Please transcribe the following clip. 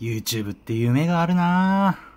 YouTube って夢があるなぁ。